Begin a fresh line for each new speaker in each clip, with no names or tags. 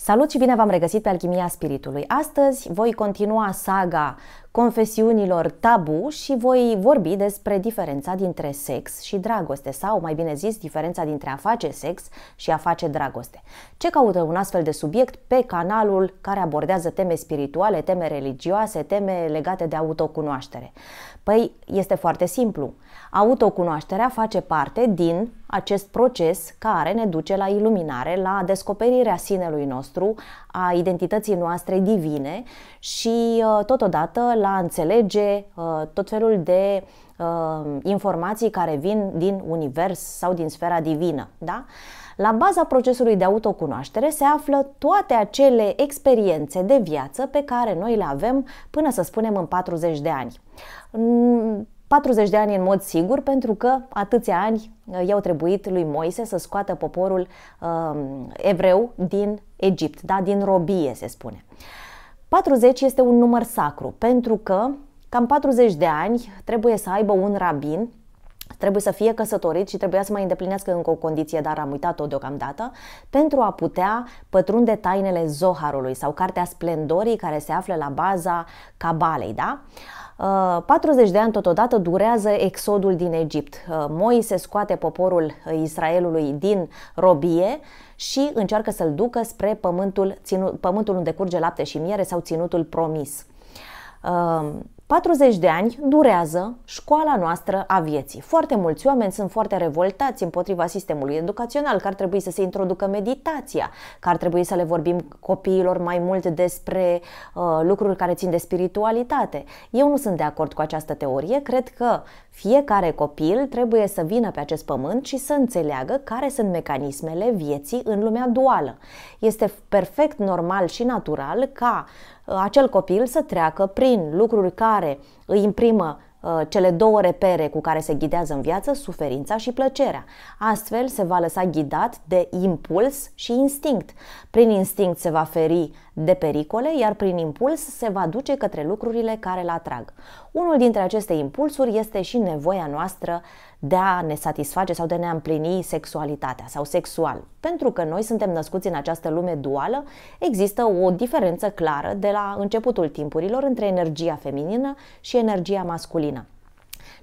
Salut și bine v-am regăsit pe Alchimia Spiritului. Astăzi voi continua saga confesiunilor tabu și voi vorbi despre diferența dintre sex și dragoste sau, mai bine zis, diferența dintre a face sex și a face dragoste. Ce caută un astfel de subiect pe canalul care abordează teme spirituale, teme religioase, teme legate de autocunoaștere? Păi, este foarte simplu. Autocunoașterea face parte din acest proces care ne duce la iluminare, la descoperirea sinelui nostru, a identității noastre divine și uh, totodată la înțelege uh, tot felul de uh, informații care vin din univers sau din sfera divină. Da? La baza procesului de autocunoaștere se află toate acele experiențe de viață pe care noi le avem până să spunem în 40 de ani 40 de ani în mod sigur, pentru că atâția ani uh, i-au trebuit lui Moise să scoată poporul uh, evreu din Egipt, da, din robie se spune. 40 este un număr sacru, pentru că cam 40 de ani trebuie să aibă un rabin trebuie să fie căsătorit și trebuia să mai îndeplinească încă o condiție, dar am uitat-o deocamdată, pentru a putea pătrunde tainele Zoharului sau Cartea Splendorii care se află la baza Cabalei, da? Uh, 40 uh, de ani totodată durează exodul din Egipt. Uh, Moise scoate poporul uh, Israelului din robie și încearcă să-l ducă spre pământul, ținu, pământul unde curge lapte și miere sau ținutul promis. 40 de ani durează școala noastră a vieții. Foarte mulți oameni sunt foarte revoltați împotriva sistemului educațional, că ar trebui să se introducă meditația, că ar trebui să le vorbim copiilor mai mult despre uh, lucruri care țin de spiritualitate. Eu nu sunt de acord cu această teorie, cred că fiecare copil trebuie să vină pe acest pământ și să înțeleagă care sunt mecanismele vieții în lumea duală. Este perfect normal și natural ca uh, Uh, acel copil să treacă prin lucruri care îi imprimă uh, cele două repere cu care se ghidează în viață, suferința și plăcerea. Astfel se va lăsa ghidat de impuls și instinct. Prin instinct se va feri de pericole, iar prin impuls se va duce către lucrurile care îl atrag. Unul dintre aceste impulsuri este și nevoia noastră de a ne satisface sau de a ne împlini sexualitatea sau sexual. Pentru că noi suntem născuți în această lume duală, există o diferență clară de la începutul timpurilor între energia feminină și energia masculină.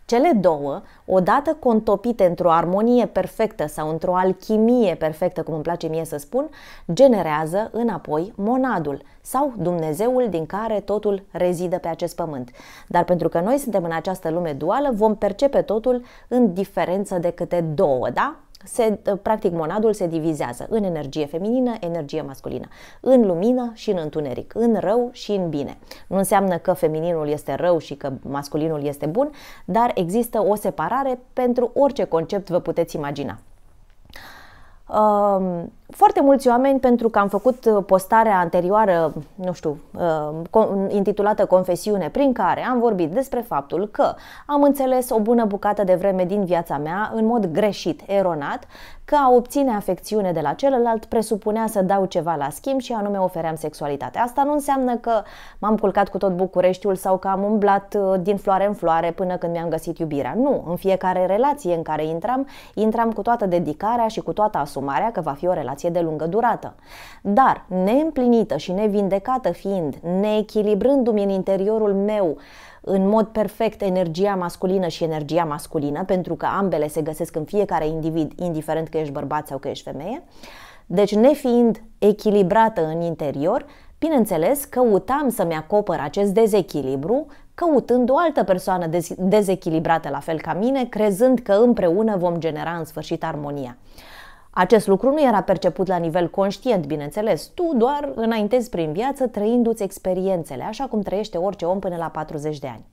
Cele două, odată contopite într-o armonie perfectă sau într-o alchimie perfectă, cum îmi place mie să spun, generează înapoi monadul sau Dumnezeul din care totul rezidă pe acest pământ. Dar pentru că noi suntem în această lume duală, vom percepe totul în diferență de câte două, da? se, ă, practic monadul se divizează în energie feminină, energie masculină, în lumină și în întuneric, în rău și în bine. Nu înseamnă că femininul este rău și că masculinul este bun, dar există o separare pentru orice concept vă puteți imagina. Um, foarte mulți oameni, pentru că am făcut uh, postarea anterioară, nu știu, uh, intitulată Confesiune, prin care am vorbit despre faptul că am înțeles o bună bucată de vreme din viața mea, în mod greșit, eronat, că a obține afecțiune de la celălalt presupunea să dau ceva la schimb și anume ofeream sexualitate. Asta nu înseamnă că m-am culcat cu tot Bucureștiul sau că am umblat uh, din floare în floare până când mi-am găsit iubirea. Nu, în fiecare relație în care intram, intram cu toată dedicarea și cu toată asumarea că va fi o relație relație de lungă durată. Dar, neîmplinită și nevindecată fiind, neechilibrându-mi în interiorul meu în mod perfect energia masculină și energia masculină, pentru că ambele se găsesc în fiecare individ, indiferent că ești bărbat sau că ești femeie, deci nefiind echilibrată în interior, bineînțeles căutam să-mi acopăr acest dezechilibru căutând o altă persoană dezechilibrată la fel ca mine, crezând că împreună vom genera în sfârșit armonia. Acest lucru nu era perceput la nivel conștient, bineînțeles. Tu doar înaintezi prin viață trăindu-ți experiențele, așa cum trăiește orice om până la 40 de ani.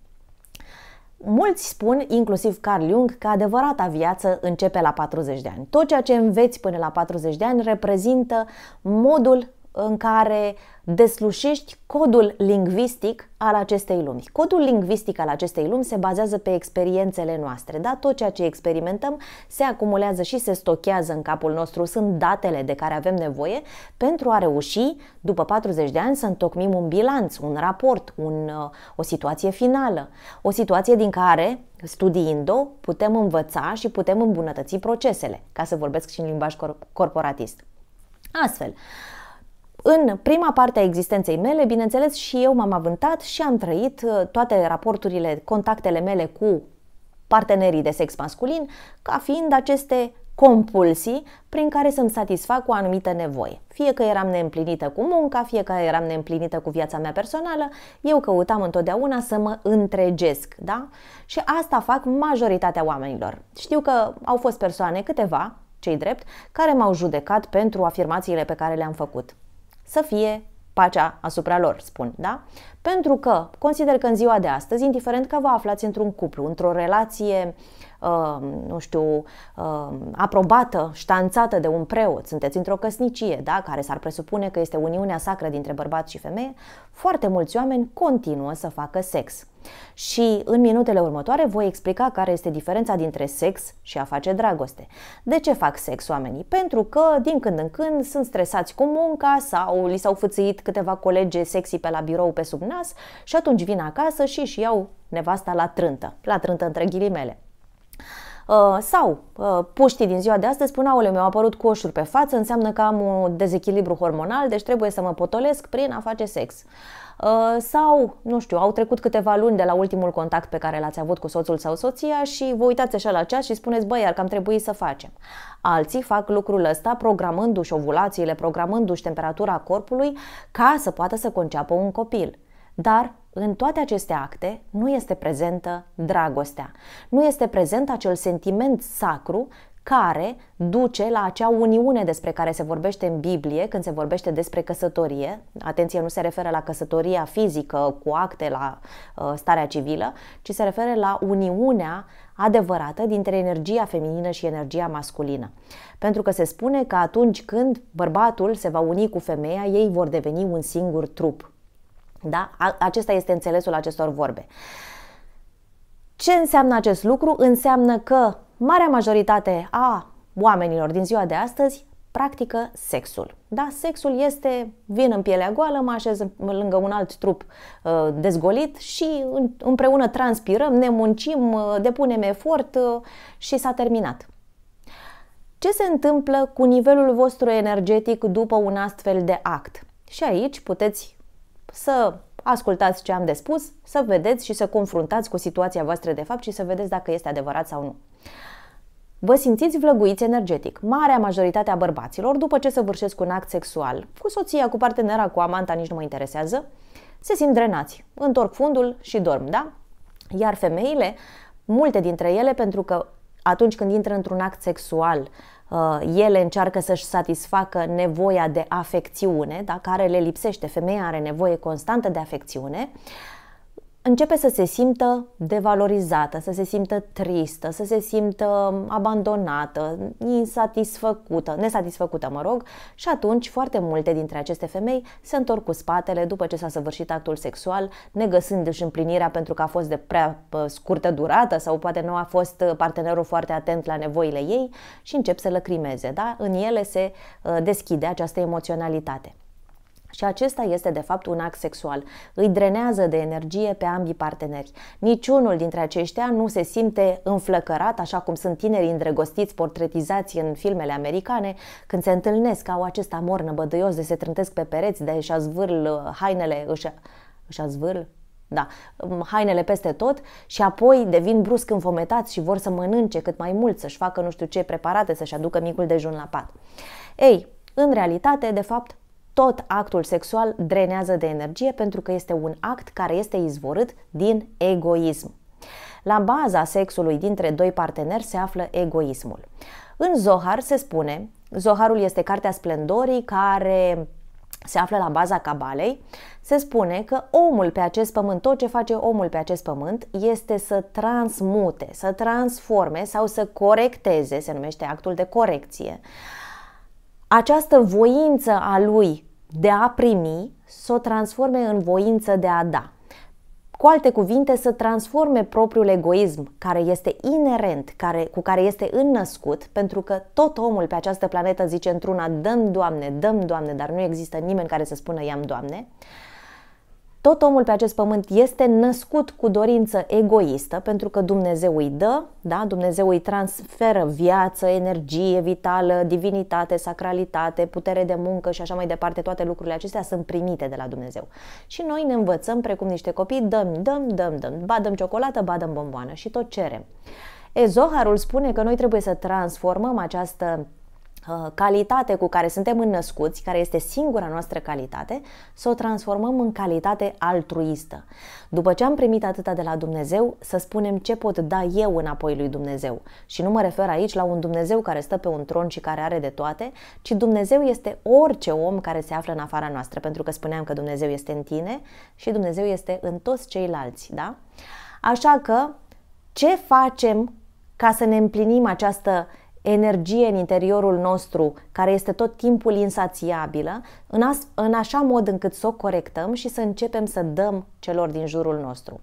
Mulți spun, inclusiv Carl Jung, că adevărata viață începe la 40 de ani. Tot ceea ce înveți până la 40 de ani reprezintă modul în care deslușești codul lingvistic al acestei lumi. Codul lingvistic al acestei lumi se bazează pe experiențele noastre, da? Tot ceea ce experimentăm se acumulează și se stochează în capul nostru, sunt datele de care avem nevoie pentru a reuși, după 40 de ani, să întocmim un bilanț, un raport, un, uh, o situație finală, o situație din care, studiind-o, putem învăța și putem îmbunătăți procesele, ca să vorbesc și în limbaj corporatist. Astfel, în prima parte a existenței mele, bineînțeles, și eu m-am avântat și am trăit uh, toate raporturile, contactele mele cu partenerii de sex masculin ca fiind aceste compulsii prin care să-mi satisfac o anumită nevoie. Fie că eram neîmplinită cu munca, fie că eram neîmplinită cu viața mea personală, eu căutam întotdeauna să mă întregesc, da? Și asta fac majoritatea oamenilor. Știu că au fost persoane, câteva, cei drept, care m-au judecat pentru afirmațiile pe care le-am făcut să fie pacea asupra lor, spun, da? Pentru că consider că în ziua de astăzi, indiferent că vă aflați într-un cuplu, într-o relație uh, Um, nu știu, um, aprobată, ștanțată de un preot, sunteți într-o căsnicie, da, care s-ar presupune că este uniunea sacră dintre bărbat și femeie, foarte mulți oameni continuă să facă sex. Și în minutele următoare voi explica care este diferența dintre sex și a face dragoste. De ce fac sex oamenii? Pentru că din când în când sunt stresați cu munca sau li s-au fățâit câteva colege sexy pe la birou pe sub nas și atunci vin acasă și își iau nevasta la trântă, la trântă între ghilimele. Uh, sau uh, puștii din ziua de astăzi spun, aoleu, mi-au apărut coșuri pe față, înseamnă că am un dezechilibru hormonal, deci trebuie să mă potolesc prin a face sex. Uh, sau, nu știu, au trecut câteva luni de la ultimul contact pe care l-ați avut cu soțul sau soția și vă uitați așa la ceas și spuneți, băi, că am trebuit să facem. Alții fac lucrul ăsta programându-și ovulațiile, programându-și temperatura corpului ca să poată să conceapă un copil. Dar în toate aceste acte nu este prezentă dragostea, nu este prezent acel sentiment sacru care duce la acea uniune despre care se vorbește în Biblie când se vorbește despre căsătorie. Atenție, nu se referă la căsătoria fizică cu acte la uh, starea civilă, ci se referă la uniunea adevărată dintre energia feminină și energia masculină. Pentru că se spune că atunci când bărbatul se va uni cu femeia, ei vor deveni un singur trup. Da? Acesta este înțelesul acestor vorbe. Ce înseamnă acest lucru? Înseamnă că marea majoritate a oamenilor din ziua de astăzi practică sexul. Da, sexul este, vin în pielea goală, mă așez lângă un alt trup uh, dezgolit și împreună transpirăm, ne muncim, uh, depunem efort uh, și s-a terminat. Ce se întâmplă cu nivelul vostru energetic după un astfel de act? Și aici puteți să ascultați ce am de spus, să vedeți și să confruntați cu situația voastră de fapt și să vedeți dacă este adevărat sau nu. Vă simțiți vlăguiți energetic, marea majoritate a bărbaților, după ce săvârșesc un act sexual, cu soția, cu partenera, cu amanta, nici nu mă interesează, se simt drenați, întorc fundul și dorm, da? Iar femeile, multe dintre ele, pentru că atunci când intră într-un act sexual, Uh, ele încearcă să-și satisfacă nevoia de afecțiune, da, care le lipsește. Femeia are nevoie constantă de afecțiune, începe să se simtă devalorizată, să se simtă tristă, să se simtă um, abandonată, insatisfăcută, nesatisfăcută, mă rog, și atunci foarte multe dintre aceste femei se întorc cu spatele după ce s-a săvârșit actul sexual, negăsându-și împlinirea pentru că a fost de prea scurtă durată sau poate nu a fost uh, partenerul foarte atent la nevoile ei și încep să lăcrimeze, da? În ele se uh, deschide această emoționalitate. Și acesta este de fapt un act sexual. Îi drenează de energie pe ambii parteneri. Niciunul dintre aceștia nu se simte înflăcărat, așa cum sunt tinerii îndrăgostiți portretizați în filmele americane, când se întâlnesc, au acest amor năbădăios de se trântesc pe pereți, de și-a zvârl uh, hainele, își, își-a zvârl, da, um, hainele peste tot și apoi devin brusc înfometați și vor să mănânce cât mai mult, să-și facă nu știu ce preparate, să-și aducă micul dejun la pat. Ei, în realitate, de fapt, tot actul sexual drenează de energie pentru că este un act care este izvorât din egoism. La baza sexului dintre doi parteneri se află egoismul. În Zohar se spune, Zoharul este cartea splendorii care se află la baza cabalei, se spune că omul pe acest pământ, tot ce face omul pe acest pământ este să transmute, să transforme sau să corecteze, se numește actul de corecție, uh, această voință a lui de a primi să o transforme în voință de a da. Cu alte cuvinte, să transforme propriul egoism care este inerent, care, cu care este înnăscut, pentru că tot omul pe această planetă zice într-una dăm Doamne, dăm Doamne, dar nu există nimeni care să spună i-am Doamne, uh, tot omul pe acest pământ este născut cu dorință egoistă, pentru că Dumnezeu îi dă, da? Dumnezeu îi transferă viață, energie vitală, divinitate, sacralitate, putere de muncă și așa mai departe. Toate lucrurile acestea sunt primite de la Dumnezeu. Și noi ne învățăm, precum niște copii, dăm, dăm, dăm, dăm, badăm ciocolată, badăm bomboană și tot cerem. Ezoharul spune că noi trebuie să transformăm această Uh, calitate cu care suntem înnăscuți, care este singura noastră calitate, să o transformăm în calitate altruistă. După ce am primit atâta de la Dumnezeu, să spunem ce pot da eu înapoi lui Dumnezeu. Și nu mă refer aici la un Dumnezeu care stă pe un tron și care are de toate, ci Dumnezeu este orice om care se află în afara noastră, pentru că spuneam că Dumnezeu este în tine și Dumnezeu este în toți ceilalți, da? Așa că ce facem ca să ne împlinim această uh, energie în interiorul nostru care este tot timpul insațiabilă, în, as, în așa mod încât să o corectăm și să începem să dăm celor din jurul nostru.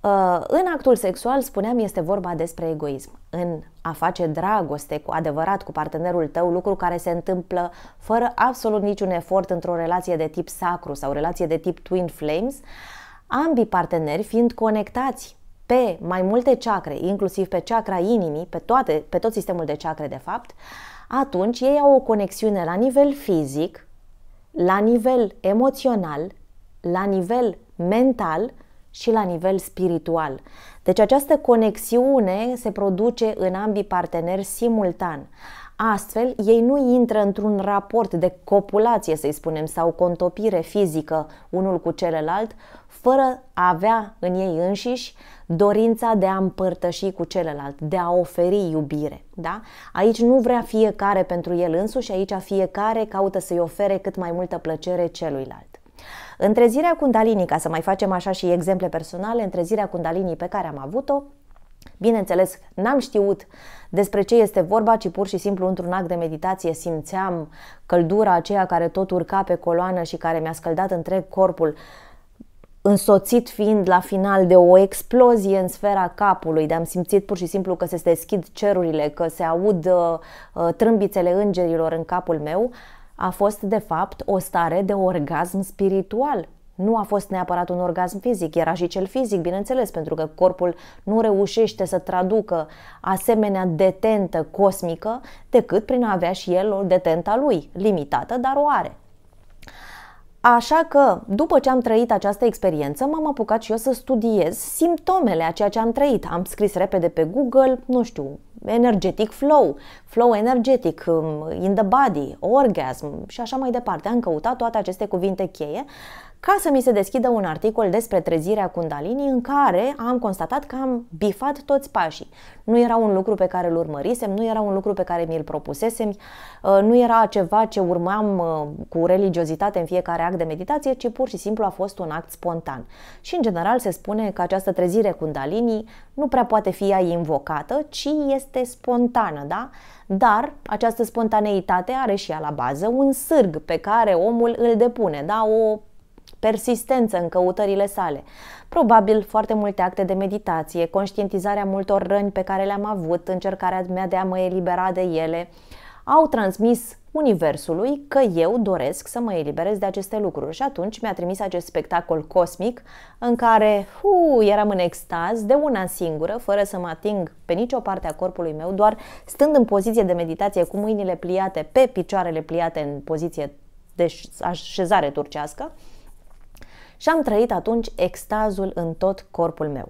Uh, în actul sexual, spuneam, este vorba despre egoism. În a face dragoste cu adevărat cu partenerul tău, lucru care se întâmplă fără absolut niciun efort într-o relație de tip sacru sau relație de tip twin flames, ambii parteneri fiind conectați pe mai multe chakre, inclusiv pe chakra inimii, pe, toate, pe tot sistemul de chakre de fapt, atunci ei au o conexiune la nivel fizic, la nivel emoțional, la nivel mental și la nivel spiritual. Deci această conexiune se produce în ambii parteneri simultan. Astfel, ei nu intră într-un raport de copulație, să-i spunem, sau contopire fizică unul cu celălalt, fără a avea în ei înșiși dorința de a împărtăși cu celălalt, de a oferi iubire. Da? Aici nu vrea fiecare pentru el însuși, aici fiecare caută să-i ofere cât mai multă plăcere celuilalt. Întrezirea Kundalini, ca să mai facem așa și exemple personale, întrezirea Kundalini pe care am avut-o, Bineînțeles, n-am știut despre ce este vorba, ci pur și simplu într-un act de meditație simțeam căldura aceea care tot urca pe coloană și care mi-a scăldat întreg corpul însoțit fiind la final de o explozie în sfera capului, de am simțit pur și simplu că se deschid cerurile, că se aud uh, uh, trâmbițele îngerilor în capul meu, a fost de fapt o stare de orgasm spiritual. Nu a fost neapărat un orgasm fizic, era și cel fizic, bineînțeles, pentru că corpul nu reușește să traducă asemenea detentă cosmică decât prin a avea și el o detentă lui, limitată, dar o are. Așa că, după ce am trăit această experiență, m-am apucat și eu să studiez simptomele a ceea ce am trăit. Am scris repede pe Google, nu știu, energetic flow, flow energetic, um, in the body, orgasm și așa mai departe. Am căutat toate aceste cuvinte cheie ca să mi se deschidă un articol despre trezirea Kundalini în care am constatat că am bifat toți pașii. Nu era un lucru pe care îl urmărisem, nu era un lucru pe care mi-l propusesem, uh, nu era ceva ce urmam uh, cu religiozitate în fiecare act de meditație, ci pur și simplu a fost un act spontan. Și în general se spune că această trezire Kundalini nu prea poate fi ea invocată, ci este spontană, da? Dar această spontaneitate are și ea la bază un sârg pe care omul îl depune, da? O persistență în căutările sale, probabil foarte multe acte de meditație, conștientizarea multor răni pe care le-am avut, încercarea mea de a mă elibera de ele, au transmis Universului că eu doresc să mă eliberez de aceste lucruri și atunci mi-a trimis acest spectacol cosmic în care hu, eram în extaz de una singură, fără să mă ating pe nicio parte a corpului meu, doar stând în poziție de meditație cu mâinile pliate pe picioarele pliate în poziție de așezare turcească, și am trăit atunci extazul în tot corpul meu.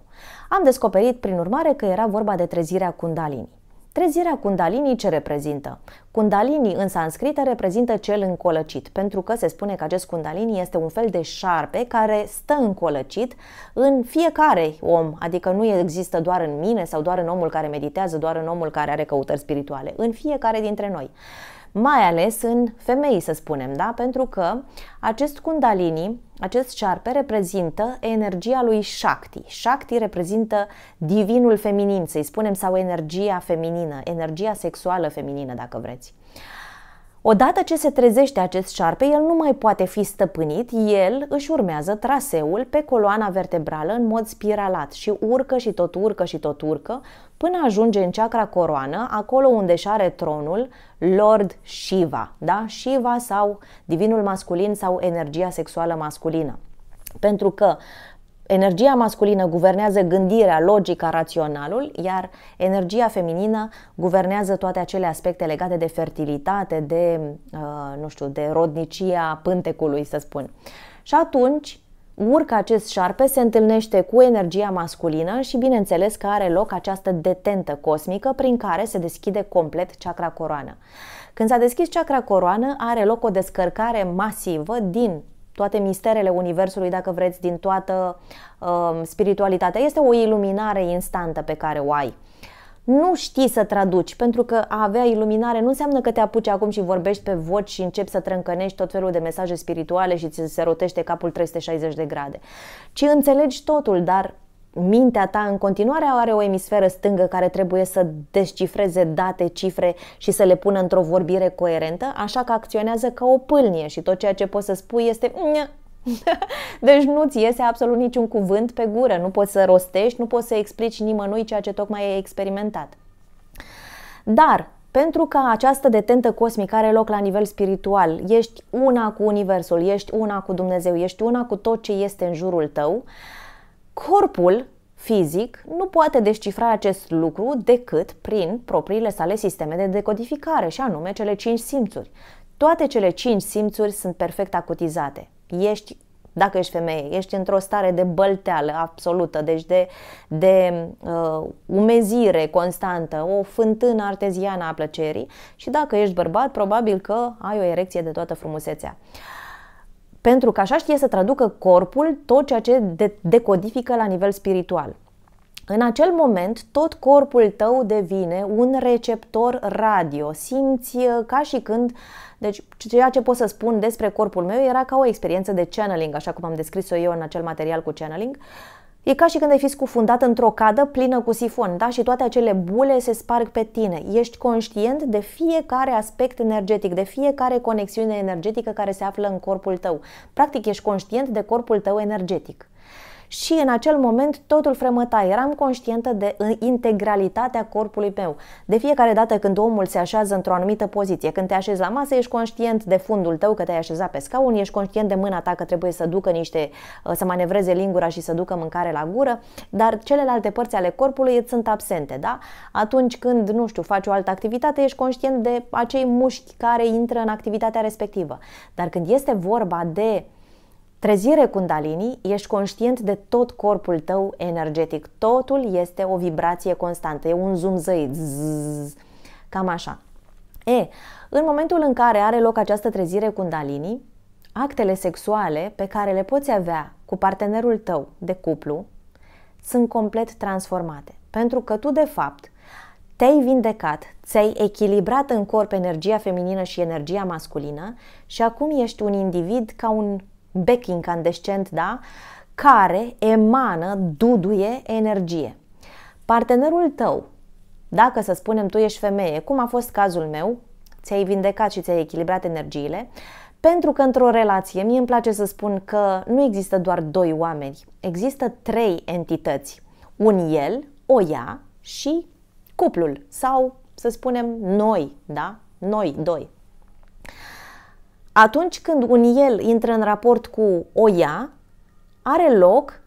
Am descoperit, prin urmare, că era vorba de trezirea Kundalini. Trezirea Kundalini ce reprezintă? Kundalini în sanscrită reprezintă cel încolăcit, pentru că se spune că acest Kundalini este un fel de șarpe care stă încolăcit în fiecare om, adică nu există doar în mine sau doar în omul care meditează, doar în omul care are căutări spirituale, în fiecare dintre noi mai ales în femei, să spunem, da? pentru că acest Kundalini, acest șarpe reprezintă energia lui Shakti. Shakti reprezintă divinul feminin, să-i spunem, sau energia feminină, energia sexuală feminină, dacă vreți. Odată ce se trezește acest șarpe, el nu mai poate fi stăpânit, el își urmează traseul pe coloana vertebrală în mod spiralat și urcă și tot urcă și tot urcă până ajunge în chakra coroană, acolo unde și are tronul Lord Shiva, da? Shiva sau divinul masculin sau energia sexuală masculină. Pentru că energia masculină guvernează gândirea, logica, raționalul, iar energia feminină guvernează toate acele aspecte legate de fertilitate, de, uh, nu știu, de rodnicia pântecului, să spun. Și atunci, urcă acest șarpe se întâlnește cu energia masculină și bineînțeles că are loc această detentă cosmică prin care se deschide complet chakra coroană. Când s-a deschis chakra coroană, are loc o descărcare masivă din toate misterele Universului, dacă vreți, din toată uh, spiritualitatea. Este o iluminare instantă pe care o ai. Nu știi să traduci, pentru că a avea iluminare nu înseamnă că te apuci acum și vorbești pe voci și începi să trâncănești tot felul de mesaje spirituale și ți se rotește capul 360 de grade, ci înțelegi totul, dar mintea ta în continuare are o emisferă stângă care trebuie să descifreze date, cifre și să le pună într-o vorbire coerentă, așa că acționează ca o pâlnie și tot ceea ce poți să spui este deci nu-ți iese absolut niciun cuvânt pe gură, nu poți să rostești, nu poți să explici nimănui ceea ce tocmai ai experimentat. Dar pentru că această detentă cosmică are loc la nivel spiritual. Ești una cu Universul, ești una cu Dumnezeu, ești una cu tot ce este în jurul tău. Uh, Corpul fizic nu poate descifra acest lucru decât prin propriile sale sisteme de decodificare, și anume cele cinci simțuri. Toate cele cinci simțuri sunt perfect acutizate. Ești, dacă ești femeie, ești într-o stare de bălteală absolută, deci de, de uh, umezire constantă, o fântână arteziană a plăcerii și dacă ești bărbat, probabil că ai o erecție de toată frumusețea. Uh, pentru că așa știe să traducă corpul tot ceea ce de- decodifică la nivel spiritual. În acel moment, tot corpul tău devine un receptor radio. Simți uh, ca și când, deci ceea ce pot să spun despre corpul meu era ca o experiență de channeling, așa cum am descris-o eu în acel material cu channeling. Uh, E ca și când ai fi scufundat într-o cadă plină cu sifon, da? Și toate acele bule se sparg pe tine. Ești conștient de fiecare aspect energetic, de fiecare conexiune energetică care se află în corpul tău. Practic, ești conștient de corpul tău energetic și în acel moment totul fremăta. Eram conștientă de integralitatea corpului meu. De fiecare dată când omul se așează într-o anumită poziție, când te așezi la masă, ești conștient de fundul tău că te-ai așezat pe scaun, ești conștient de mâna ta că trebuie să ducă niște, uh, să manevreze lingura și să ducă mâncare la gură, dar celelalte părți ale corpului îți sunt absente, da? Atunci când, nu știu, faci o altă activitate, ești conștient de acei mușchi care intră în activitatea respectivă. Dar când este vorba de Trezire Kundalini, ești conștient de tot corpul tău energetic. Totul este o vibrație constantă, e un zumzăit. Zzz, cam așa. E, în momentul în care are loc această trezire Kundalini, actele sexuale pe care le poți avea cu partenerul tău de cuplu sunt complet transformate. Pentru că tu, de fapt, te-ai vindecat, ți-ai echilibrat în corp energia feminină și energia masculină și acum ești un individ ca un bec incandescent, da? care emană, duduie energie. Partenerul tău, dacă să spunem tu ești femeie, cum a fost cazul meu, ți-ai vindecat și ți-ai echilibrat energiile, pentru că într-o relație, mie îmi place să spun că nu există doar doi oameni, există trei entități. Un el, o ea și cuplul sau, să spunem, noi, da? Noi doi atunci când un el intră în raport cu o ea, are loc,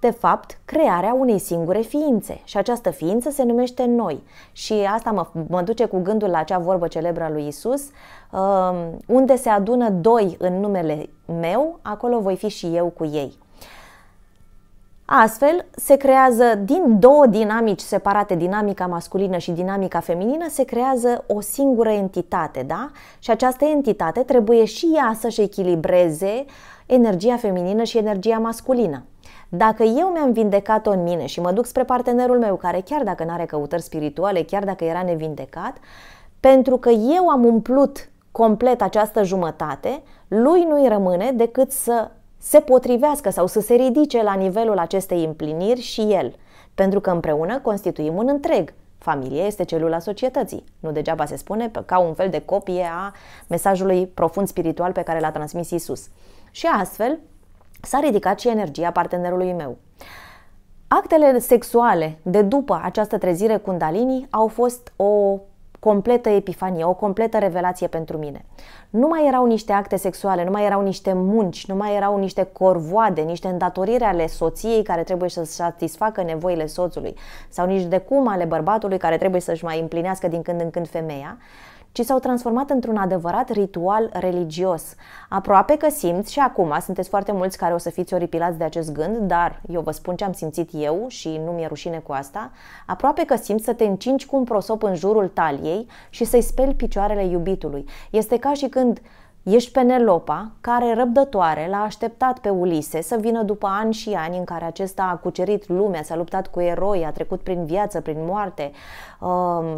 de fapt, crearea unei singure ființe. Și această ființă se numește noi. Și asta mă, mă duce cu gândul la acea vorbă celebră a lui Isus, um, unde se adună doi în numele meu, acolo voi fi și eu cu ei. Astfel, se creează din două dinamici separate, dinamica masculină și dinamica feminină, se creează o singură entitate, da? Și această entitate trebuie și ea să-și echilibreze energia feminină și energia masculină. Dacă eu mi-am vindecat-o în mine și mă duc spre partenerul meu, care chiar dacă nu are căutări spirituale, chiar dacă era nevindecat, pentru că eu am umplut complet această jumătate, lui nu-i rămâne decât să se potrivească sau să se ridice la nivelul acestei împliniri și el, pentru că împreună constituim un întreg. Familia este celula societății. Nu degeaba se spune ca un fel de copie a mesajului profund spiritual pe care l-a transmis Isus. Și astfel s-a ridicat și energia partenerului meu. Actele sexuale de după această trezire Kundalini au fost o completă epifanie, o completă revelație pentru mine. Nu mai erau niște acte sexuale, nu mai erau niște munci, nu mai erau niște corvoade, niște îndatoriri ale soției care trebuie să satisfacă nevoile soțului sau nici de cum ale bărbatului care trebuie să-și mai împlinească din când în când femeia, ci s-au transformat într-un adevărat ritual religios. Aproape că simți și acum, sunteți foarte mulți care o să fiți oripilați de acest gând, dar eu vă spun ce am simțit eu și nu mi-e rușine cu asta, aproape că simți să te încinci cu un prosop în jurul taliei și să-i speli picioarele iubitului. Este ca și când Ești Penelopa, care răbdătoare l-a așteptat pe Ulise să vină după ani și ani în care acesta a cucerit lumea, s-a luptat cu eroi, a trecut prin viață, prin moarte, uh,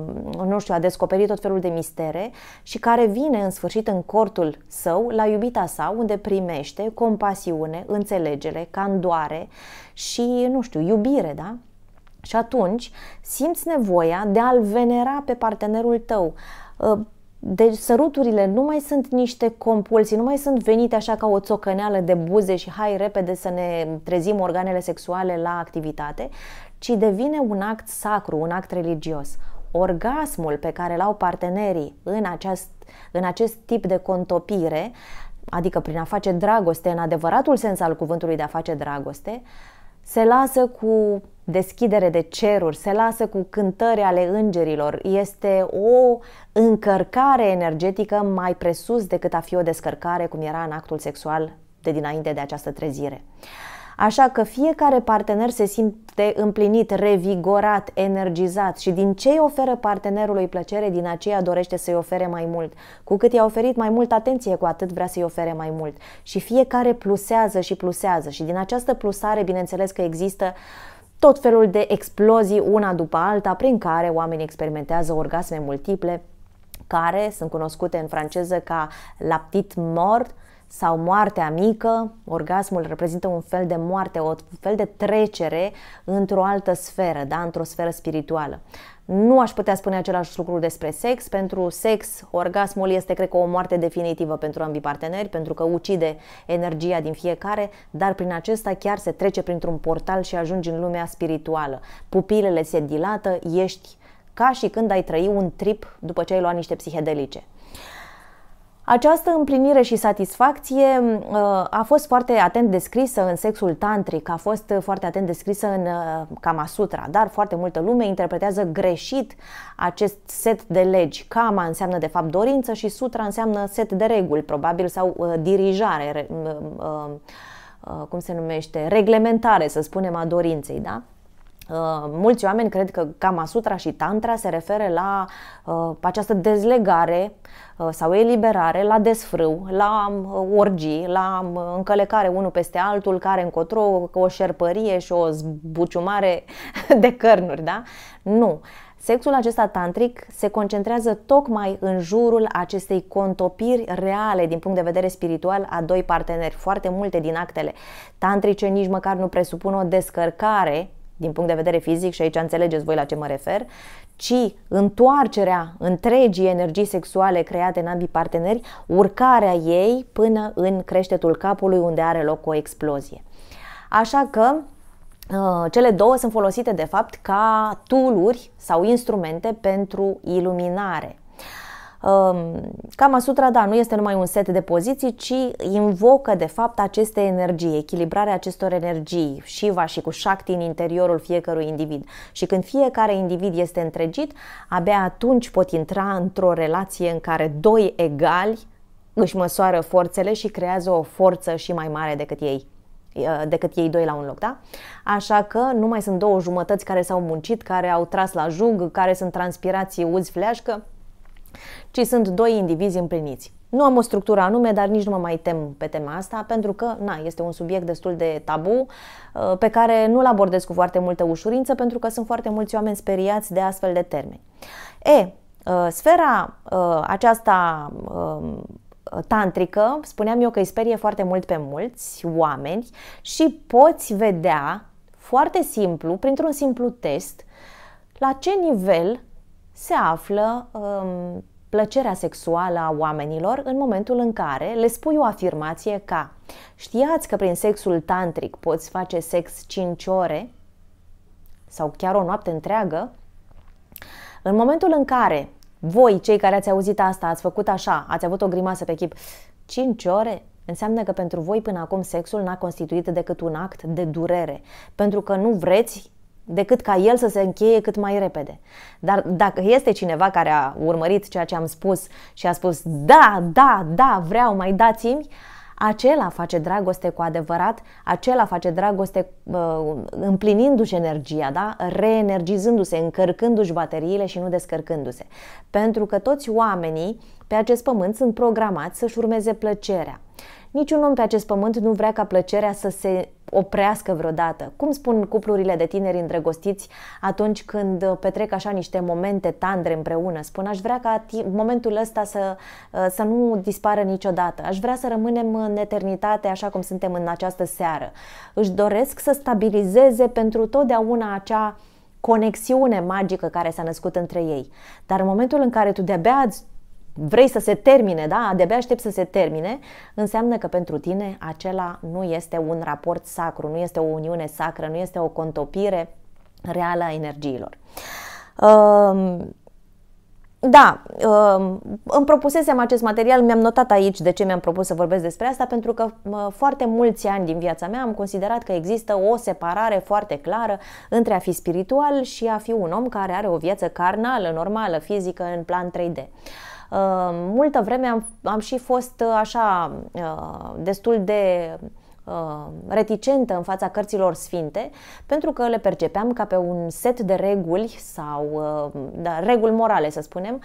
nu știu, a descoperit tot felul de mistere și care vine în sfârșit în cortul său, la iubita sa, unde primește compasiune, înțelegere, candoare și, nu știu, iubire, da? Și atunci simți nevoia de a-l venera pe partenerul tău. Uh, deci săruturile nu mai sunt niște compulsii, nu mai sunt venite așa ca o țocăneală de buze și hai repede să ne trezim organele sexuale la activitate, ci devine un act sacru, un act religios. Orgasmul pe care l-au partenerii în acest, în acest tip de contopire, adică prin a face dragoste, în adevăratul sens al cuvântului de a face dragoste, se lasă cu deschidere de ceruri, se lasă cu cântări ale îngerilor, este o încărcare energetică mai presus decât a fi o descărcare, cum era în actul sexual de dinainte de această trezire. Așa că fiecare partener se simte împlinit, revigorat, energizat și din ce îi oferă partenerului plăcere, din aceea dorește să-i ofere mai mult. Cu cât i-a oferit mai mult atenție, cu atât vrea să-i ofere mai mult. Și fiecare plusează și plusează și din această plusare, bineînțeles că există uh, tot felul de explozii una după alta prin care oamenii experimentează orgasme multiple care sunt cunoscute în franceză ca laptit mort sau moartea mică. Orgasmul reprezintă un fel de moarte, un fel de trecere într-o altă sferă, da? într-o sferă spirituală. Nu aș putea spune același lucru despre sex. Pentru sex, orgasmul este, cred că, o moarte definitivă pentru ambii parteneri, pentru că ucide energia din fiecare, dar prin acesta chiar se trece printr-un portal și ajungi în lumea spirituală. Pupilele se dilată, ești ca și când ai trăi un trip după ce ai luat niște psihedelice. Această împlinire și satisfacție ă, a fost foarte atent descrisă în sexul tantric, a fost foarte atent descrisă în ă, Kama Sutra, dar foarte multă lume interpretează greșit acest set de legi. Kama înseamnă de fapt dorință și Sutra înseamnă set de reguli, probabil, sau ă, dirijare, cum se numește, reglementare, să spunem, a dorinței, da? Uh, mulți oameni cred că Kama Sutra și Tantra se referă la uh, această dezlegare uh, sau eliberare, la desfrâu, la uh, orgii, la uh, încălecare unul peste altul, care încotro, o șerpărie și o zbuciumare de cărnuri, da? Nu. Sexul acesta tantric se concentrează tocmai în jurul acestei contopiri reale din punct de vedere spiritual a doi parteneri. Foarte multe din actele tantrice nici măcar nu presupun o descărcare din punct de vedere fizic, și aici înțelegeți voi la ce mă refer, ci întoarcerea întregii energii sexuale create în ambii parteneri, urcarea ei până în creștetul capului unde are loc o explozie. Așa că uh, cele două sunt folosite de fapt ca tuluri sau instrumente pentru iluminare. Um, Kama Sutra, da, nu este numai un set de poziții, ci invocă, de fapt, aceste energii, echilibrarea acestor energii, Shiva și cu Shakti în interiorul fiecărui individ. Și când fiecare individ este întregit, abia atunci pot intra într-o relație în care doi egali își măsoară forțele și creează o forță și mai mare decât ei uh, decât ei doi la un loc, da? Așa că nu mai sunt două jumătăți care s-au muncit, care au tras la jug, care sunt transpirații, uzi, fleașcă, ci sunt doi indivizi împliniți. Nu am o structură anume, dar nici nu mă mai tem pe tema asta, pentru că na, este un subiect destul de tabu, uh, pe care nu-l abordez cu foarte multă ușurință, pentru că sunt foarte mulți oameni speriați de astfel de termeni. E, uh, sfera uh, aceasta um, tantrică, spuneam eu că îi sperie foarte mult pe mulți oameni și poți vedea foarte simplu, printr-un simplu test, la ce nivel se află um, plăcerea sexuală a oamenilor în momentul în care le spui o afirmație ca știați că prin sexul tantric poți face sex 5 ore sau chiar o noapte întreagă, în momentul în care voi, cei care ați auzit asta, ați făcut așa, ați avut o grimasă pe chip, 5 ore, înseamnă că pentru voi până acum sexul n-a constituit decât un act de durere, pentru că nu vreți decât ca el să se încheie cât mai repede. Dar dacă este cineva care a urmărit ceea ce am spus și a spus da, da, da, vreau, mai dați-mi, acela face dragoste cu adevărat, acela face dragoste uh, împlinindu-și energia, da? reenergizându-se, încărcându-și bateriile și nu descărcându-se. Pentru că toți oamenii pe acest pământ sunt programați să-și urmeze plăcerea. Niciun om pe acest pământ nu vrea ca plăcerea să se oprească vreodată. Cum spun cuplurile de tineri îndrăgostiți atunci când petrec așa niște momente tandre împreună? Spun, aș vrea ca momentul ăsta să, să nu dispară niciodată. Aș vrea să rămânem în eternitate așa cum suntem în această seară. Își doresc să stabilizeze pentru totdeauna acea conexiune magică care s-a născut între ei. Dar în momentul în care tu de-abia vrei să se termine, da? De-abia aștept să se termine, înseamnă că pentru tine acela nu este un raport sacru, nu este o uniune sacră, nu este o contopire reală a energiilor. Um, da, ehm, îmi propusesem acest material, mi-am notat aici de ce mi-am propus să vorbesc despre asta, pentru că foarte mulți ani din viața mea am considerat că există o separare foarte clară între a fi spiritual și a fi un om care are o viață carnală, normală, fizică, în plan 3D. Uh, Ehm, multă vreme am, am și fost uh, așa uh, destul de uh, reticentă în fața cărților sfinte, pentru că le percepeam ca pe un set de reguli sau da, reguli morale, să spunem,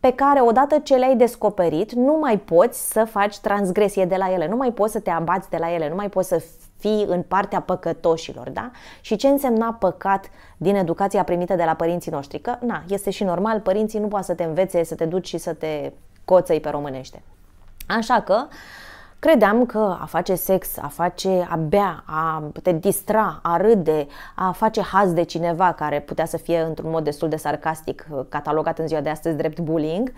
pe care odată ce le-ai descoperit, nu mai poți să faci transgresie de la ele, nu mai poți să te abați de la ele, nu mai poți să Fii în partea păcătoșilor, da? Și ce însemna păcat din educația primită de la părinții noștri? Că, na, este și normal, părinții nu poate să te învețe, să te duci și să te coțăi pe românește. Așa că, credeam că a face sex, a face, a bea, a te distra, a râde, a face haz de cineva care putea să fie într-un mod destul de sarcastic catalogat în ziua de astăzi drept bullying, uh,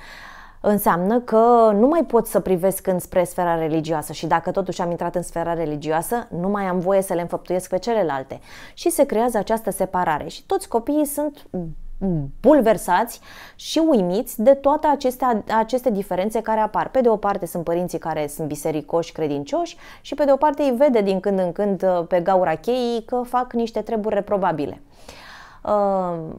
înseamnă că nu mai pot să privesc înspre sfera religioasă și dacă totuși am intrat în sfera religioasă, nu mai am voie să le înfăptuiesc pe celelalte. Și se creează această separare și toți copiii sunt bulversați și uimiți de toate aceste, aceste diferențe care apar. Pe de o parte sunt părinții care sunt bisericoși, credincioși și pe de o parte îi vede din când în când uh, pe gaura cheii că fac niște treburi reprobabile. Uh,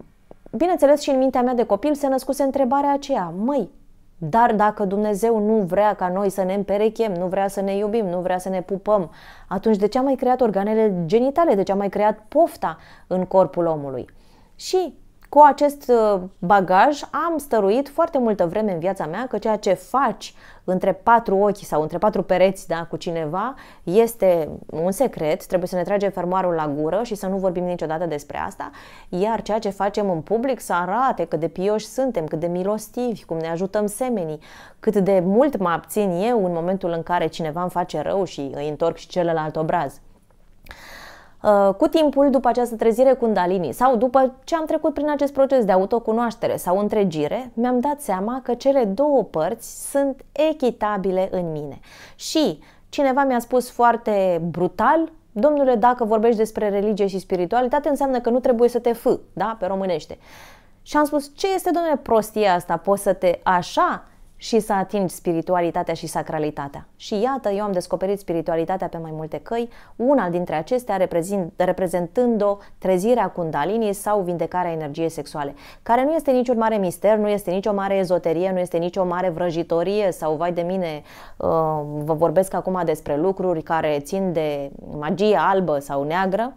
bineînțeles și în mintea mea de copil se născuse întrebarea aceea, măi, dar dacă Dumnezeu nu vrea ca noi să ne împerechem, nu vrea să ne iubim, nu vrea să ne pupăm, atunci de ce a mai creat organele genitale? De ce a mai creat pofta în corpul omului? Și cu acest uh, bagaj am stăruit foarte multă vreme în viața mea că ceea ce faci între patru ochi sau între patru pereți da, cu cineva este un secret, trebuie să ne trage fermoarul la gură și să nu vorbim niciodată despre asta, iar ceea ce facem în public să arate cât de pioși suntem, cât de milostivi, cum ne ajutăm semenii, cât de mult mă abțin eu în momentul în care cineva îmi face rău și îi întorc și celălalt obraz. Uh, cu timpul, după această trezire Kundalini sau după ce am trecut prin acest proces de autocunoaștere sau întregire, mi-am dat seama că cele două părți sunt echitabile în mine. Și cineva mi-a spus foarte brutal, domnule, dacă vorbești despre religie și spiritualitate, înseamnă că nu trebuie să te fă, da, pe românește. Și am spus, ce este, domnule, prostia asta? Poți să te așa și să atingi spiritualitatea și sacralitatea. Și iată, eu am descoperit spiritualitatea pe mai multe căi, una dintre acestea reprezentând-o trezirea Kundalini sau vindecarea energiei sexuale, care nu este niciun mare mister, nu este nicio mare ezoterie, nu este nicio mare vrăjitorie sau, vai de mine, uh, vă vorbesc acum despre lucruri care țin de magie albă sau neagră,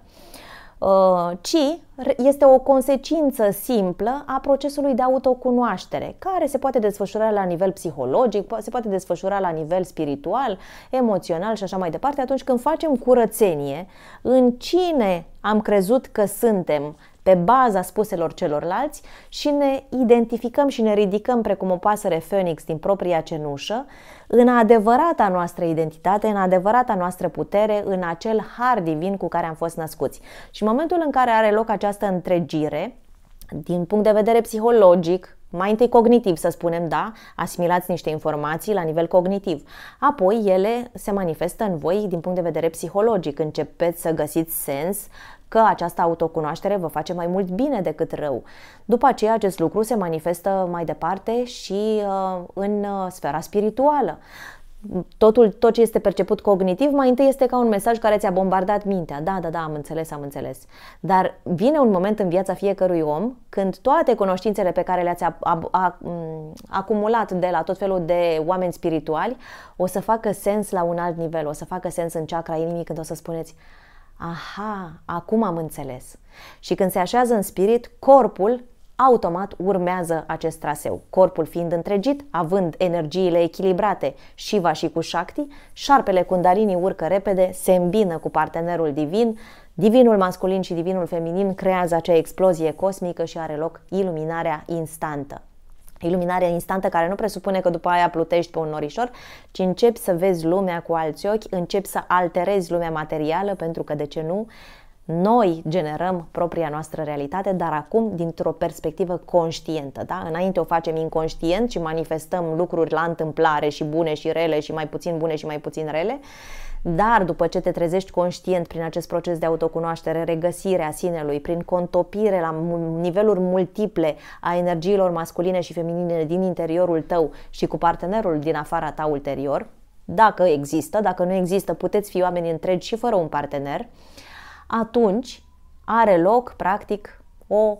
Uh, ci este o consecință simplă a procesului de autocunoaștere, care se poate desfășura la nivel psihologic, se poate desfășura la nivel spiritual, emoțional și așa mai departe, atunci când facem curățenie în cine am crezut că suntem pe baza spuselor celorlalți și ne identificăm și ne ridicăm precum o pasăre phoenix din propria cenușă, în adevărata noastră identitate, în adevărata noastră putere, în acel har divin cu care am fost născuți. Și în momentul în care are loc această întregire, din punct de vedere psihologic, mai întâi cognitiv, să spunem, da, asimilați niște informații la nivel cognitiv. Apoi ele se manifestă în voi din punct de vedere psihologic. Începeți să găsiți sens că această autocunoaștere vă face mai mult bine decât rău. După aceea, acest lucru se manifestă mai departe și uh, în uh, sfera spirituală totul, tot ce este perceput cognitiv, mai întâi este ca un mesaj care ți-a bombardat mintea. Da, da, da, am înțeles, am înțeles. Dar vine un moment în viața fiecărui om când toate cunoștințele pe care le-ați a, a, a, acumulat de la tot felul de oameni spirituali o să facă sens la un alt nivel, o să facă sens în chakra inimii când o să spuneți Aha, acum am înțeles. Și când se așează în spirit, corpul automat urmează acest traseu. Corpul fiind întregit, având energiile echilibrate, Shiva și cu Shakti, șarpele Kundalini urcă repede, se îmbină cu partenerul divin, divinul masculin și divinul feminin creează acea explozie cosmică și are loc iluminarea instantă iluminare instantă care nu presupune că după aia plutești pe un norișor, ci începi să vezi lumea cu alți ochi, începi să alterezi lumea materială, pentru că, de ce nu, noi generăm propria noastră realitate, dar acum dintr-o perspectivă conștientă. Da? Înainte o facem inconștient și manifestăm lucruri la întâmplare și bune și rele și mai puțin bune și mai puțin rele dar după ce te trezești conștient prin acest proces de autocunoaștere, a sinelui, prin contopire la niveluri multiple a energiilor masculine și feminine din interiorul tău și cu partenerul din afara ta ulterior, dacă există, dacă nu există, puteți fi oameni întregi și fără un partener, atunci are loc, practic, o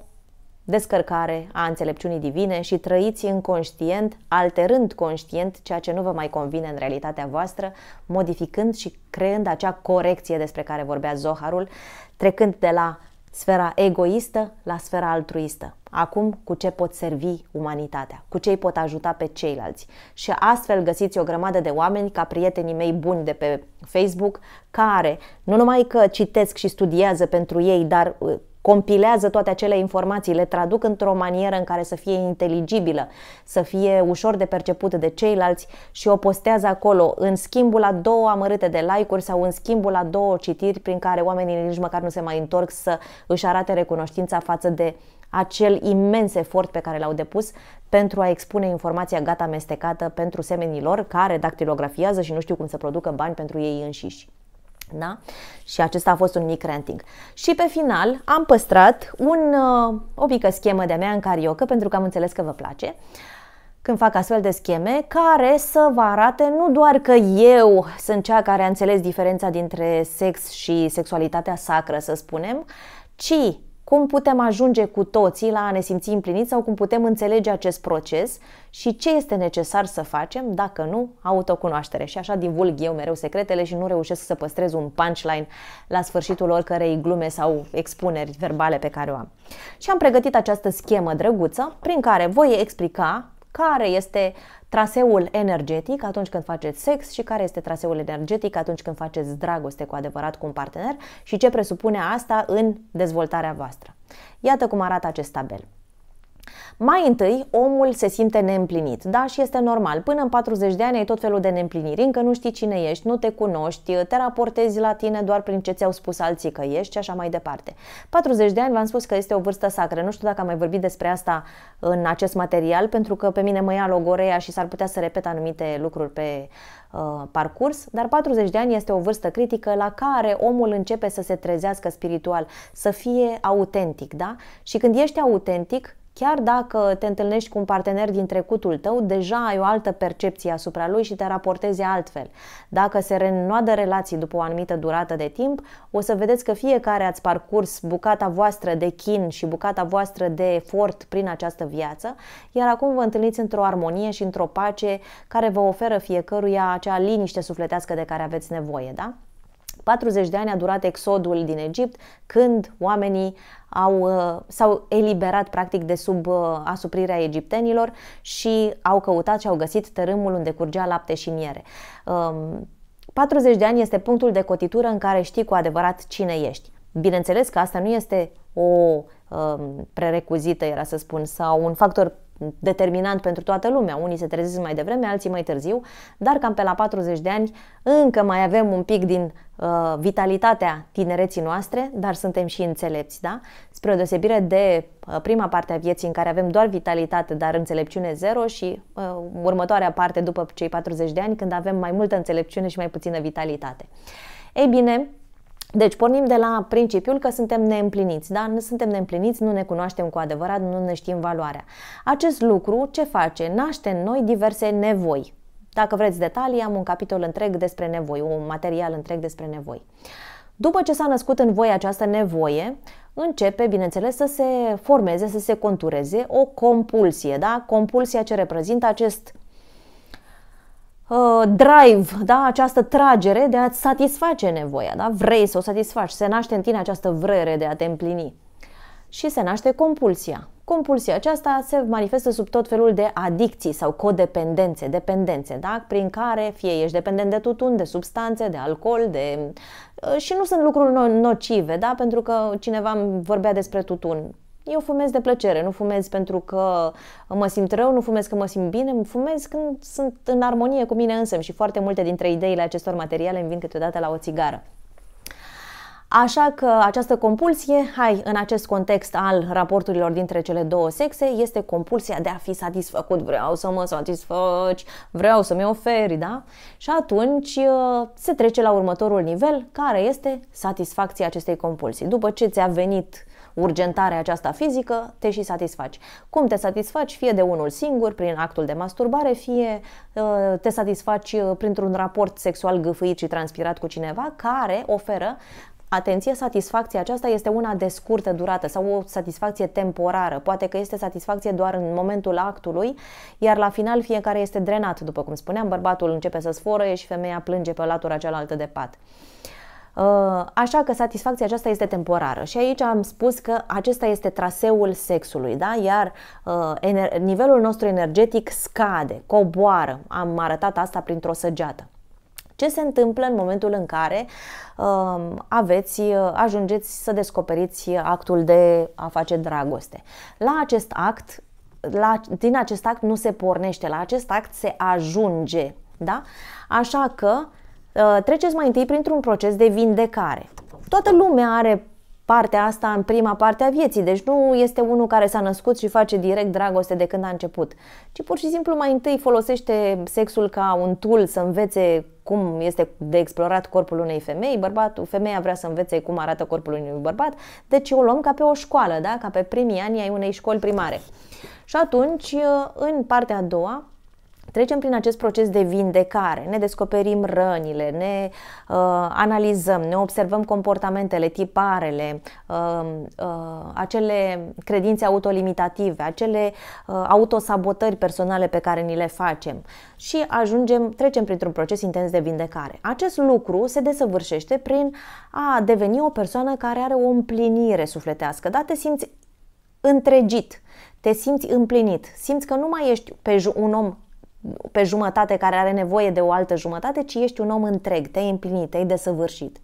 descărcare a înțelepciunii divine și trăiți inconștient, alterând conștient ceea ce nu vă mai convine în realitatea voastră, modificând și creând acea corecție despre care vorbea Zoharul, trecând de la sfera egoistă la sfera altruistă. Acum, cu ce pot servi umanitatea, cu ce îi pot ajuta pe ceilalți. Și astfel găsiți o grămadă de oameni ca prietenii mei buni de pe Facebook, care nu numai că citesc și studiază pentru ei, dar uh, compilează toate acele informații, le traduc într-o manieră în care să fie inteligibilă, să fie ușor de perceput de ceilalți și o postează acolo în schimbul a două amărâte de like-uri sau în schimbul a două citiri prin care oamenii nici măcar nu se mai întorc să își arate recunoștința față de acel imens efort pe care l-au depus pentru a expune informația gata amestecată pentru semenii lor care dactilografiază și nu știu cum să producă bani pentru ei înșiși. Da? Și acesta a fost un mic ranting. Și pe final am păstrat un, uh, o mică schemă de-a mea în cariocă, pentru că am înțeles că vă place, când fac astfel de scheme, care să vă arate nu doar că eu sunt cea care a înțeles diferența dintre sex și sexualitatea sacră, să spunem, ci cum putem ajunge cu toții la a ne simți împliniți sau cum putem înțelege acest proces și ce este necesar să facem, dacă nu, autocunoaștere. Și așa divulg eu mereu secretele și nu reușesc să păstrez un punchline la sfârșitul oricărei glume sau expuneri verbale pe care o am. Și am pregătit această schemă drăguță prin care voi explica care este traseul energetic atunci când faceți sex și care este traseul energetic atunci când faceți dragoste cu adevărat cu un partener și ce presupune asta în dezvoltarea voastră. Iată cum arată acest tabel. Mai întâi, omul se simte neîmplinit, da, și este normal. Până în 40 de ani ai tot felul de neîmpliniri, încă nu știi cine ești, nu te cunoști, te raportezi la tine doar prin ce ți-au spus alții că ești și așa mai departe. 40 de ani v-am spus că este o vârstă sacră, nu știu dacă am mai vorbit despre asta în acest material, pentru că pe mine mă ia logorea și s-ar putea să repet anumite lucruri pe uh, parcurs, dar 40 de ani este o vârstă critică la care omul începe să se trezească spiritual, să fie autentic, da? Și când ești autentic, Chiar dacă te întâlnești cu un partener din trecutul tău, deja ai o altă percepție asupra lui și te raportezi altfel. Dacă se renoadă relații după o anumită durată de timp, o să vedeți că fiecare ați parcurs bucata voastră de chin și bucata voastră de efort prin această viață, iar acum vă întâlniți într-o armonie și într-o pace care vă oferă fiecăruia acea liniște sufletească de care aveți nevoie, da? 40 de ani a durat exodul din Egipt, când oamenii au, uh, s-au eliberat practic de sub uh, asuprirea egiptenilor și au căutat și au găsit tărâmul unde curgea lapte și miere. 40 um, de ani este punctul de cotitură în care știi cu adevărat cine ești. Bineînțeles că asta nu este o um, prerecuzită, era să spun, sau un factor determinant pentru toată lumea. Unii se trezesc mai devreme, alții mai târziu, dar cam pe la 40 de ani încă mai avem un pic din uh, vitalitatea tinereții noastre, dar suntem și înțelepți, da? Spre o deosebire de uh, prima parte a vieții în care avem doar vitalitate, dar înțelepciune zero și uh, următoarea parte după cei 40 de ani când avem mai multă înțelepciune și mai puțină vitalitate. Ei bine, deci pornim de la principiul că suntem neîmpliniți, dar Nu suntem neîmpliniți, nu ne cunoaștem cu adevărat, nu ne știm valoarea. Acest lucru ce face? Naște în noi diverse nevoi. Dacă vreți detalii, am un capitol întreg despre nevoi, un material întreg despre nevoi. După ce s-a născut în voi această nevoie, începe, bineînțeles, să se formeze, să se contureze o compulsie, da? Compulsia ce reprezintă acest Uh, drive, da? această tragere de a-ți satisface nevoia. Da? Vrei să o satisfaci, se naște în tine această vrere de a te împlini. Și se naște compulsia. Compulsia aceasta se manifestă sub tot felul de adicții sau codependențe, dependențe, da? prin care fie ești dependent de tutun, de substanțe, de alcool, de... Uh, și nu sunt lucruri no- nocive, da? pentru că cineva vorbea despre tutun eu fumez de plăcere, nu fumez pentru că mă simt rău, nu fumez că mă simt bine, fumez când sunt în armonie cu mine însă și foarte multe dintre ideile acestor materiale îmi vin câteodată la o țigară. Așa că această compulsie, hai, în acest context al raporturilor dintre cele două sexe, este compulsia de a fi satisfăcut. Vreau să mă satisfaci, vreau să-mi oferi, da? Și atunci uh, se trece la următorul nivel, care este satisfacția acestei compulsii. După ce ți-a venit urgentarea aceasta fizică, te și satisfaci. Cum te satisfaci? Fie de unul singur, prin actul de masturbare, fie uh, te satisfaci uh, printr-un raport sexual gâfâit și transpirat cu cineva care oferă Atenție, satisfacția aceasta este una de scurtă durată sau o satisfacție temporară. Poate că este satisfacție doar în momentul actului, iar la final fiecare este drenat, după cum spuneam, bărbatul începe să sforăie și femeia plânge pe latura cealaltă de pat. Uh, așa că satisfacția aceasta este temporară și aici am spus că acesta este traseul sexului, da? iar uh, nivelul nostru energetic scade, coboară. Am arătat asta printr-o săgeată. Ce se întâmplă în momentul în care um, uh, aveți, ajungeți să descoperiți actul de a face dragoste? La acest act, la, din acest act nu se pornește, la acest act se ajunge, da? Așa că uh, Uh, treceți mai întâi printr-un proces de vindecare. Toată lumea are partea asta în prima parte a vieții, deci nu este unul care s-a născut și face direct dragoste de când a început, ci pur și simplu mai întâi folosește sexul ca un tool să învețe cum este de explorat corpul unei femei, bărbatul, femeia vrea să învețe cum arată corpul unui bărbat, deci o luăm ca pe o școală, da? ca pe primii ani ai unei școli primare. Și atunci, uh, în partea a doua, Trecem prin acest proces de vindecare, ne descoperim rănile, ne uh, analizăm, ne observăm comportamentele, tiparele, uh, uh, acele credințe autolimitative, acele uh, autosabotări personale pe care ni le facem și ajungem, trecem printr-un proces intens de vindecare. Acest lucru se desăvârșește prin a deveni o persoană care are o împlinire sufletească, da? Te simți întregit, te simți împlinit, simți că nu mai ești pe un om pe jumătate care are nevoie de o altă jumătate, ci ești un om întreg, te-ai împlinit, te-ai desăvârșit.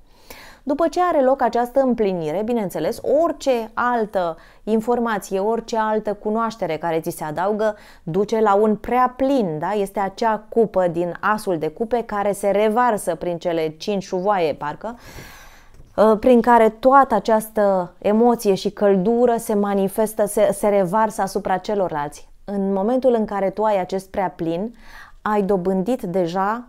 După ce are loc această împlinire, bineînțeles, orice altă informație, orice altă cunoaștere care ți se adaugă duce la un prea plin, da? este acea cupă din asul de cupe care se revarsă prin cele cinci șuvoaie, parcă, ă, prin care toată această emoție și căldură se manifestă, se, se revarsă asupra celorlalți în momentul în care tu ai acest prea plin, ai dobândit deja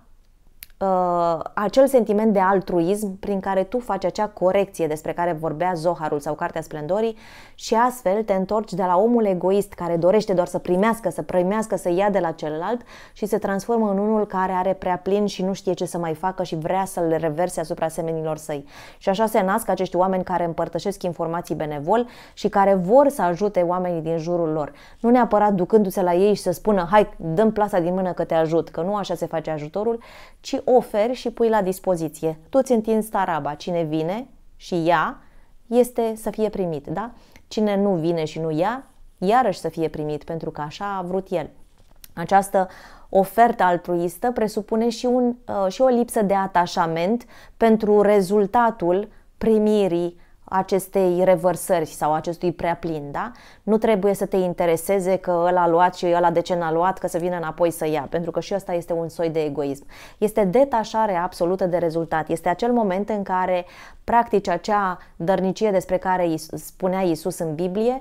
uh, acel sentiment de altruism prin care tu faci acea corecție despre care vorbea Zoharul sau Cartea Splendorii și astfel te întorci de la omul egoist care dorește doar să primească, să primească, să ia de la celălalt și se transformă în unul care are prea plin și nu știe ce să mai facă și vrea să-l reverse asupra semenilor săi. Și așa se nasc acești oameni care împărtășesc informații benevol și care vor să ajute oamenii din jurul lor. Nu neapărat ducându-se la ei și să spună, hai, dăm plasa din mână că te ajut, că nu așa se face ajutorul, ci oferi și pui la dispoziție. Tu ți întinzi taraba, cine vine și ia, este să fie primit, da? Cine nu vine și nu ia, iarăși să fie primit, pentru că așa a vrut el. Această ofertă altruistă presupune și, un, uh, și o lipsă de atașament pentru rezultatul primirii acestei revărsări sau acestui prea plin, da? Nu trebuie să te intereseze că ăla a luat și ăla de ce n-a luat, că să vină înapoi să ia, pentru că și asta este un soi de egoism. Este detașare absolută de rezultat. Este acel moment în care practici acea dărnicie despre care spunea Isus în Biblie,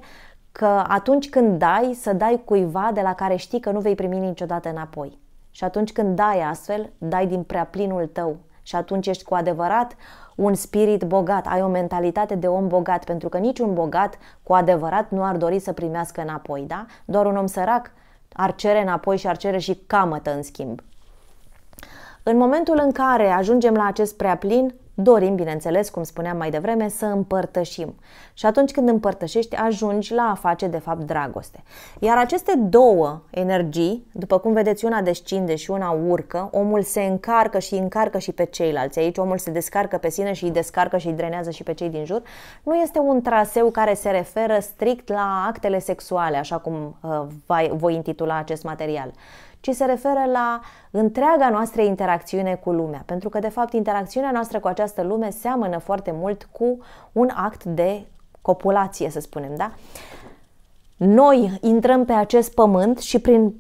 că atunci când dai, să dai cuiva de la care știi că nu vei primi niciodată înapoi. Și atunci când dai astfel, dai din prea plinul tău. Și atunci ești cu adevărat uh, un spirit bogat, ai o mentalitate de om bogat, pentru că niciun bogat cu adevărat nu ar dori să primească înapoi, da? Doar un om sărac ar cere înapoi și ar cere și camătă în schimb. În momentul în care ajungem la acest prea plin, dorim, bineînțeles, cum spuneam mai devreme, să împărtășim. Și atunci când împărtășești, ajungi la a face de fapt dragoste. Iar aceste două energii, după cum vedeți, una descinde și una urcă, omul se încarcă și încarcă și pe ceilalți. Aici omul se descarcă pe sine și îi descarcă și îi drenează și pe cei din jur. Nu este un traseu care se referă strict la actele sexuale, așa cum uh, voi intitula acest material ci se referă la întreaga noastră interacțiune cu lumea, pentru că, de fapt, interacțiunea noastră cu această lume seamănă foarte mult cu un act de copulație, să spunem, da? Noi intrăm pe acest pământ și prin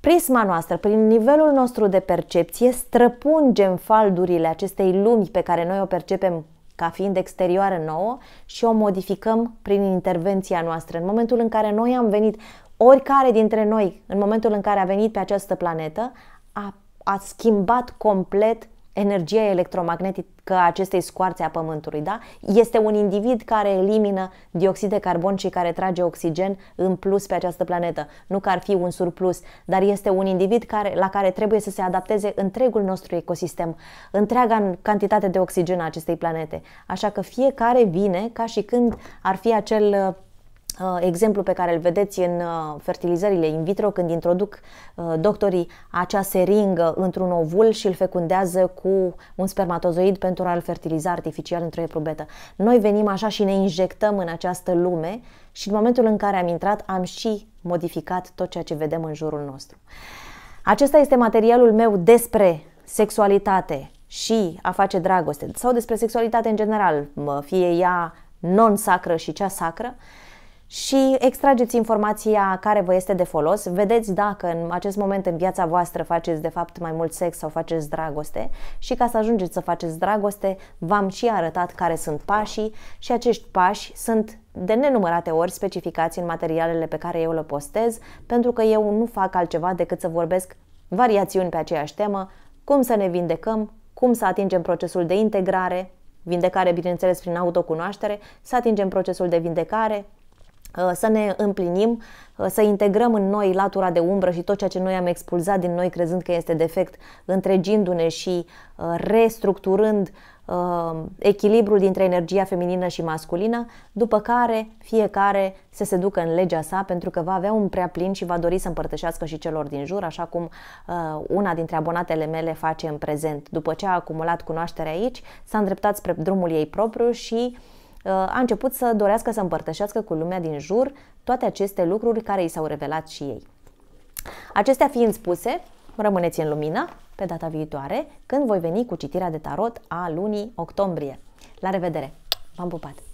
prisma noastră, prin nivelul nostru de percepție, străpungem faldurile acestei lumi pe care noi o percepem ca fiind exterioară nouă și o modificăm prin intervenția noastră. În momentul în care noi am venit, oricare dintre noi, în momentul în care a venit pe această planetă, a, a schimbat complet energia electromagnetică a acestei scoarțe a Pământului, da? Este un individ care elimină dioxid de carbon și care trage oxigen în plus pe această planetă. Nu că ar fi un surplus, dar este un individ care, la care trebuie să se adapteze întregul nostru ecosistem, întreaga cantitate de oxigen a acestei planete. Așa că fiecare vine ca și când ar fi acel Uh, exemplu pe care îl vedeți în uh, fertilizările in vitro când introduc uh, doctorii acea seringă într-un ovul și îl fecundează cu un spermatozoid pentru a-l fertiliza artificial într-o eprubetă. Noi venim așa și ne injectăm în această lume și în momentul în care am intrat am și modificat tot ceea ce vedem în jurul nostru. Acesta este materialul meu despre sexualitate și a face dragoste sau despre sexualitate în general, fie ea non-sacră și cea sacră și extrageți informația care vă este de folos, vedeți dacă în acest moment în viața voastră faceți de fapt mai mult sex sau faceți dragoste și ca să ajungeți să faceți dragoste, v-am și arătat care sunt pașii și acești pași sunt de nenumărate ori specificați în materialele pe care eu le postez, pentru că eu nu fac altceva decât să vorbesc variațiuni pe aceeași temă, cum să ne vindecăm, cum să atingem procesul de integrare, vindecare bineînțeles prin autocunoaștere, să atingem procesul de vindecare, Ă, să ne împlinim, ă, să integrăm în noi latura de umbră și tot ceea ce noi am expulzat din noi crezând că este defect, întregindu-ne și ă, restructurând echilibrul dintre energia feminină și masculină, după care fiecare să se ducă în legea sa pentru că va avea un prea plin și va dori să împărtășească și celor din jur, așa cum una dintre abonatele mele face în prezent. După ce a acumulat cunoaștere aici, s-a îndreptat spre drumul ei propriu și uh, Uh, a început să dorească să împărtășească cu lumea din jur toate aceste lucruri care i s-au revelat și ei. Acestea fiind spuse, rămâneți în lumină pe data viitoare, când voi veni cu citirea de tarot a lunii octombrie. La revedere! V-am pupat!